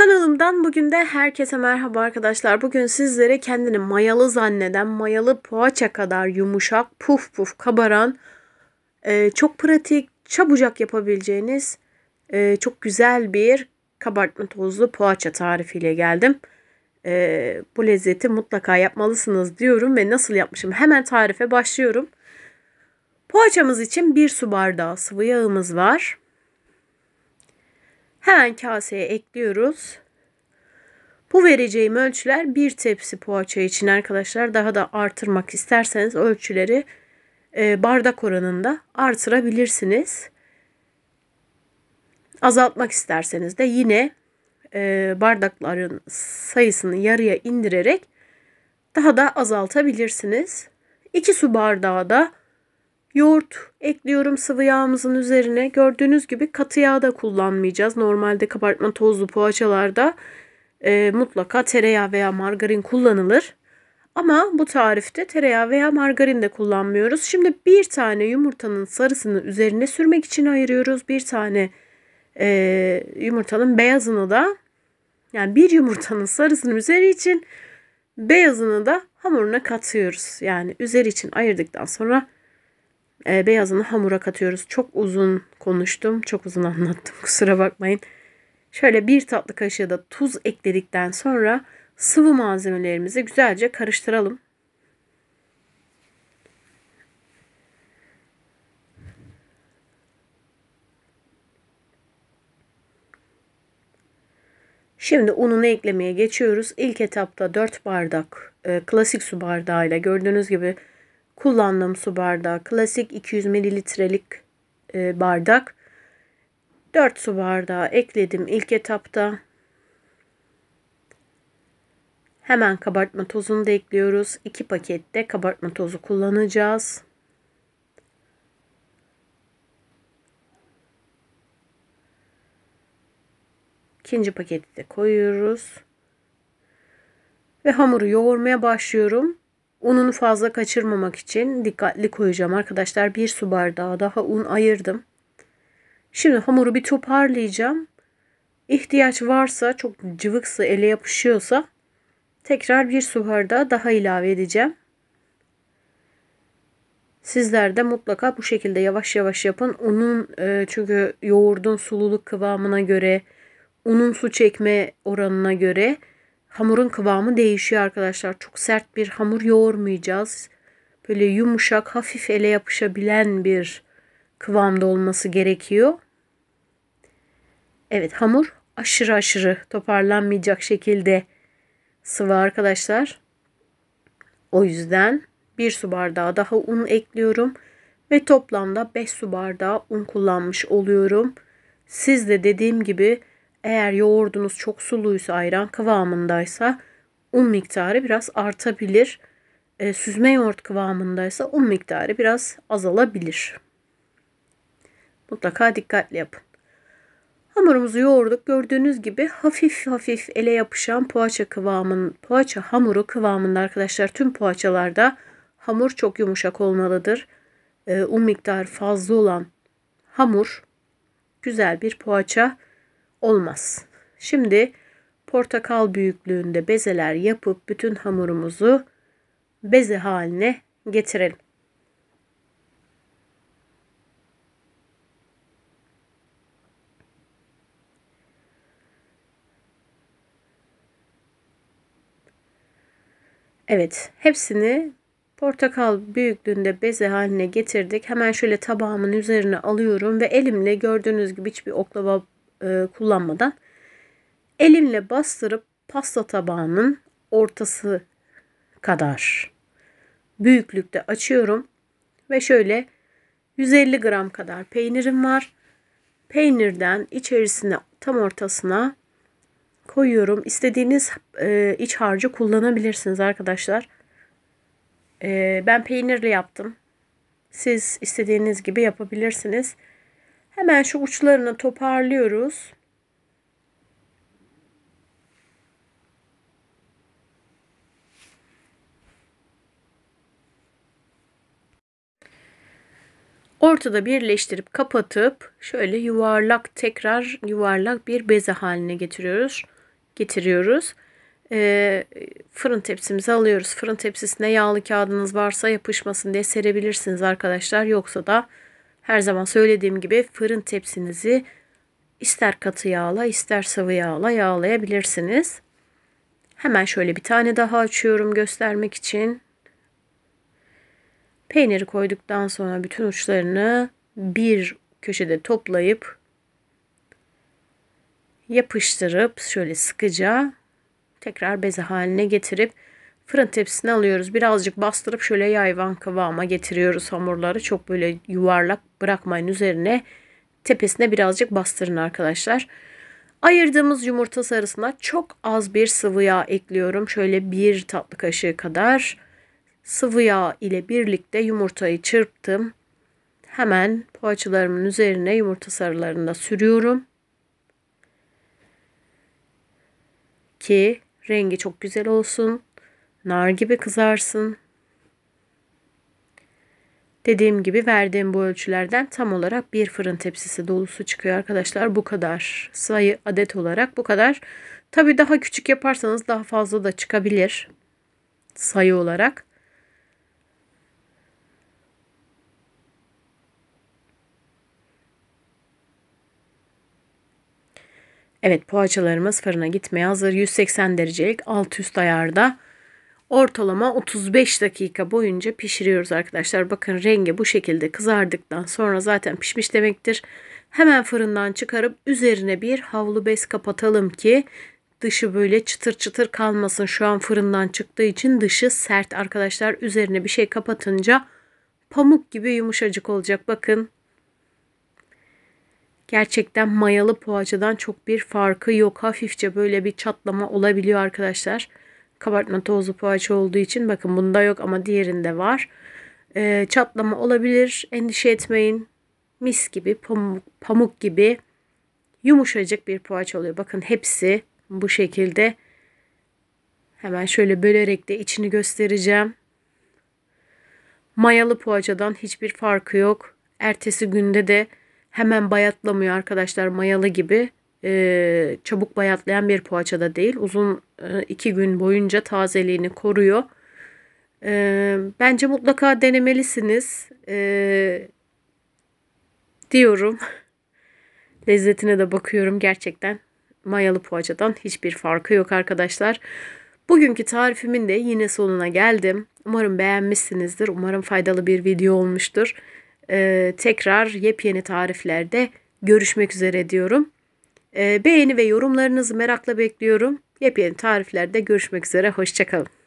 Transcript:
Kanalımdan bugün de herkese merhaba arkadaşlar. Bugün sizlere kendini mayalı zanneden, mayalı poğaça kadar yumuşak, puf puf kabaran, e, çok pratik, çabucak yapabileceğiniz e, çok güzel bir kabartma tozlu poğaça tarifiyle geldim. E, bu lezzeti mutlaka yapmalısınız diyorum ve nasıl yapmışım hemen tarife başlıyorum. Poğaçamız için bir su bardağı sıvı yağımız var. Hemen kaseye ekliyoruz. Bu vereceğim ölçüler bir tepsi poğaça için arkadaşlar. Daha da artırmak isterseniz ölçüleri e, bardak oranında artırabilirsiniz. Azaltmak isterseniz de yine e, bardakların sayısını yarıya indirerek daha da azaltabilirsiniz. 2 su bardağı da Yoğurt ekliyorum sıvı yağımızın üzerine. Gördüğünüz gibi katı yağ da kullanmayacağız. Normalde kabartma tozlu poğaçalarda e, mutlaka tereyağı veya margarin kullanılır. Ama bu tarifte tereyağı veya margarin de kullanmıyoruz. Şimdi bir tane yumurtanın sarısını üzerine sürmek için ayırıyoruz. Bir tane e, yumurtanın beyazını da yani bir yumurtanın sarısını üzeri için beyazını da hamuruna katıyoruz. Yani üzeri için ayırdıktan sonra e, beyazını hamura katıyoruz. Çok uzun konuştum. Çok uzun anlattım. Kusura bakmayın. Şöyle bir tatlı kaşığı da tuz ekledikten sonra sıvı malzemelerimizi güzelce karıştıralım. Şimdi ununu eklemeye geçiyoruz. İlk etapta 4 bardak e, klasik su bardağıyla gördüğünüz gibi kullandığım su bardağı klasik 200 mililitrelik e, bardak. 4 su bardağı ekledim ilk etapta. Hemen kabartma tozunu da ekliyoruz. 2 pakette kabartma tozu kullanacağız. İkinci paketi de koyuyoruz. Ve hamuru yoğurmaya başlıyorum. Ununu fazla kaçırmamak için dikkatli koyacağım arkadaşlar. Bir su bardağı daha un ayırdım. Şimdi hamuru bir toparlayacağım. İhtiyaç varsa çok cıvıksa ele yapışıyorsa tekrar bir su bardağı daha ilave edeceğim. Sizler de mutlaka bu şekilde yavaş yavaş yapın. Unun e, çünkü yoğurdun sululuk kıvamına göre, unun su çekme oranına göre hamurun kıvamı değişiyor arkadaşlar. Çok sert bir hamur yoğurmayacağız. Böyle yumuşak, hafif ele yapışabilen bir kıvamda olması gerekiyor. Evet, hamur aşırı aşırı toparlanmayacak şekilde sıvı arkadaşlar. O yüzden bir su bardağı daha un ekliyorum ve toplamda 5 su bardağı un kullanmış oluyorum. Siz de dediğim gibi eğer yoğurdunuz çok suluysa ayran kıvamındaysa un miktarı biraz artabilir. E, süzme yoğurt kıvamındaysa un miktarı biraz azalabilir. Mutlaka dikkatli yapın. Hamurumuzu yoğurduk. Gördüğünüz gibi hafif hafif ele yapışan poğaça kıvamın, poğaça hamuru kıvamında arkadaşlar tüm poğaçalarda hamur çok yumuşak olmalıdır. E, un miktarı fazla olan hamur güzel bir poğaça olmaz. Şimdi portakal büyüklüğünde bezeler yapıp bütün hamurumuzu beze haline getirelim. Evet, hepsini portakal büyüklüğünde beze haline getirdik. Hemen şöyle tabağımın üzerine alıyorum ve elimle gördüğünüz gibi hiçbir oklava e, kullanmadan elimle bastırıp pasta tabağının ortası kadar büyüklükte açıyorum ve şöyle 150 gram kadar peynirim var. Peynirden içerisine tam ortasına koyuyorum. İstediğiniz e, iç harcı kullanabilirsiniz arkadaşlar. E, ben peynirli yaptım. Siz istediğiniz gibi yapabilirsiniz. Hemen şu uçlarını toparlıyoruz. Ortada birleştirip kapatıp şöyle yuvarlak tekrar yuvarlak bir beze haline getiriyoruz. Getiriyoruz. Ee, fırın tepsimizi alıyoruz. Fırın tepsisine yağlı kağıdınız varsa yapışmasın diye serebilirsiniz arkadaşlar. Yoksa da her zaman söylediğim gibi fırın tepsinizi ister katı yağla ister sıvı yağla yağlayabilirsiniz. Hemen şöyle bir tane daha açıyorum göstermek için. Peyniri koyduktan sonra bütün uçlarını bir köşede toplayıp yapıştırıp şöyle sıkıca tekrar beze haline getirip Fırın tepsisine alıyoruz. Birazcık bastırıp şöyle yayvan kıvama getiriyoruz hamurları. Çok böyle yuvarlak bırakmayın üzerine. Tepesine birazcık bastırın arkadaşlar. Ayırdığımız yumurta sarısına çok az bir sıvı yağ ekliyorum. Şöyle bir tatlı kaşığı kadar sıvı yağ ile birlikte yumurtayı çırptım. Hemen poğaçalarımın üzerine yumurta sarılarını da sürüyorum. Ki rengi çok güzel olsun nar gibi kızarsın. Dediğim gibi verdiğim bu ölçülerden tam olarak bir fırın tepsisi dolusu çıkıyor arkadaşlar. Bu kadar sayı adet olarak bu kadar. Tabi daha küçük yaparsanız daha fazla da çıkabilir sayı olarak. Evet poğaçalarımız fırına gitmeye hazır. 180 derecelik alt üst ayarda Ortalama 35 dakika boyunca pişiriyoruz arkadaşlar. Bakın rengi bu şekilde kızardıktan sonra zaten pişmiş demektir. Hemen fırından çıkarıp üzerine bir havlu bez kapatalım ki dışı böyle çıtır çıtır kalmasın. Şu an fırından çıktığı için dışı sert arkadaşlar. Üzerine bir şey kapatınca pamuk gibi yumuşacık olacak. Bakın gerçekten mayalı poğaçadan çok bir farkı yok. Hafifçe böyle bir çatlama olabiliyor arkadaşlar kabartma tozlu poğaça olduğu için bakın bunda yok ama diğerinde var. E, çatlama olabilir. Endişe etmeyin. Mis gibi pamuk, pamuk gibi yumuşacık bir poğaça oluyor. Bakın hepsi bu şekilde. Hemen şöyle bölerek de içini göstereceğim. Mayalı poğaçadan hiçbir farkı yok. Ertesi günde de hemen bayatlamıyor arkadaşlar mayalı gibi e, çabuk bayatlayan bir poğaça da değil. Uzun e, iki gün boyunca tazeliğini koruyor. E, bence mutlaka denemelisiniz e, diyorum. Lezzetine de bakıyorum gerçekten mayalı poğaçadan hiçbir farkı yok arkadaşlar. Bugünkü tarifimin de yine sonuna geldim. Umarım beğenmişsinizdir. Umarım faydalı bir video olmuştur. Ee, tekrar yepyeni tariflerde görüşmek üzere diyorum. Ee, beğeni ve yorumlarınızı merakla bekliyorum. Yepyeni tariflerde görüşmek üzere. Hoşçakalın.